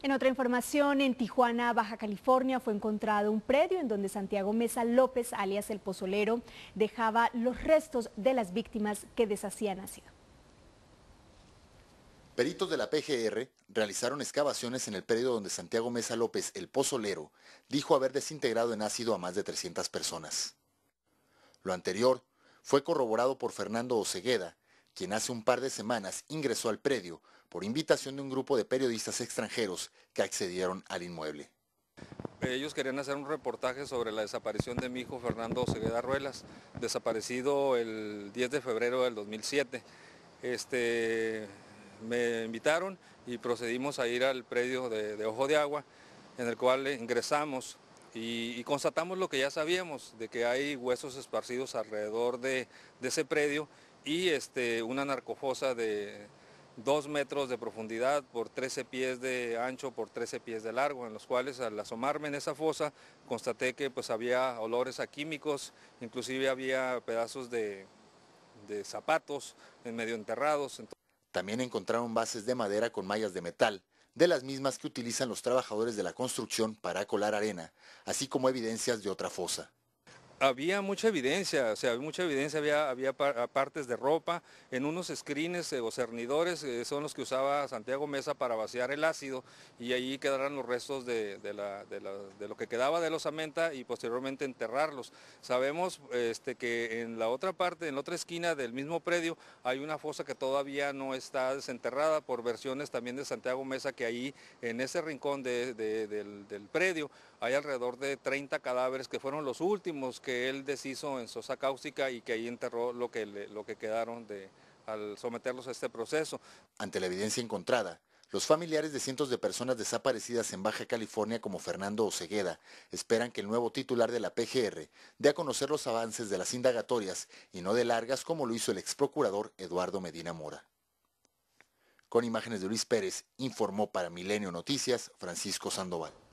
En otra información, en Tijuana, Baja California, fue encontrado un predio en donde Santiago Mesa López, alias el Pozolero, dejaba los restos de las víctimas que deshacían ácido. Peritos de la PGR realizaron excavaciones en el predio donde Santiago Mesa López, el Pozolero, dijo haber desintegrado en ácido a más de 300 personas. Lo anterior fue corroborado por Fernando Ocegueda, quien hace un par de semanas ingresó al predio por invitación de un grupo de periodistas extranjeros que accedieron al inmueble. Ellos querían hacer un reportaje sobre la desaparición de mi hijo Fernando Cegueda Ruelas, desaparecido el 10 de febrero del 2007. Este, me invitaron y procedimos a ir al predio de, Ojo de Agua, en el cual ingresamos y, constatamos lo que ya sabíamos, de que hay huesos esparcidos alrededor de ese predio y este, una narcofosa de 2 metros de profundidad por 13 pies de ancho por 13 pies de largo, en los cuales al asomarme en esa fosa constaté que pues había olores a químicos, inclusive había pedazos de, de zapatos en medio enterrados. También encontraron bases de madera con mallas de metal, de las mismas que utilizan los trabajadores de la construcción para colar arena, así como evidencias de otra fosa había mucha evidencia, o sea, mucha evidencia, había, había ah, partes de ropa, en unos escrines eh, o cernidores eh, son los que usaba Santiago Mesa para vaciar el ácido y ahí quedarán los restos de, de, lo que quedaba de los Amenta y posteriormente enterrarlos. Sabemos este, que en la otra parte, en la otra esquina del mismo predio, hay una fosa que todavía no está desenterrada por versiones también de Santiago Mesa que ahí en ese rincón del, del predio hay alrededor de 30 cadáveres que fueron los últimos que él deshizo en sosa cáustica y que ahí enterró lo que, lo que quedaron de, al someterlos a este proceso. Ante la evidencia encontrada, los familiares de cientos de personas desaparecidas en Baja California como Fernando Ocegueda esperan que el nuevo titular de la PGR dé a conocer los avances de las indagatorias y no de largas como lo hizo el ex procurador Eduardo Medina Mora. Con imágenes de Luis Pérez, informó para Milenio Noticias Francisco Sandoval.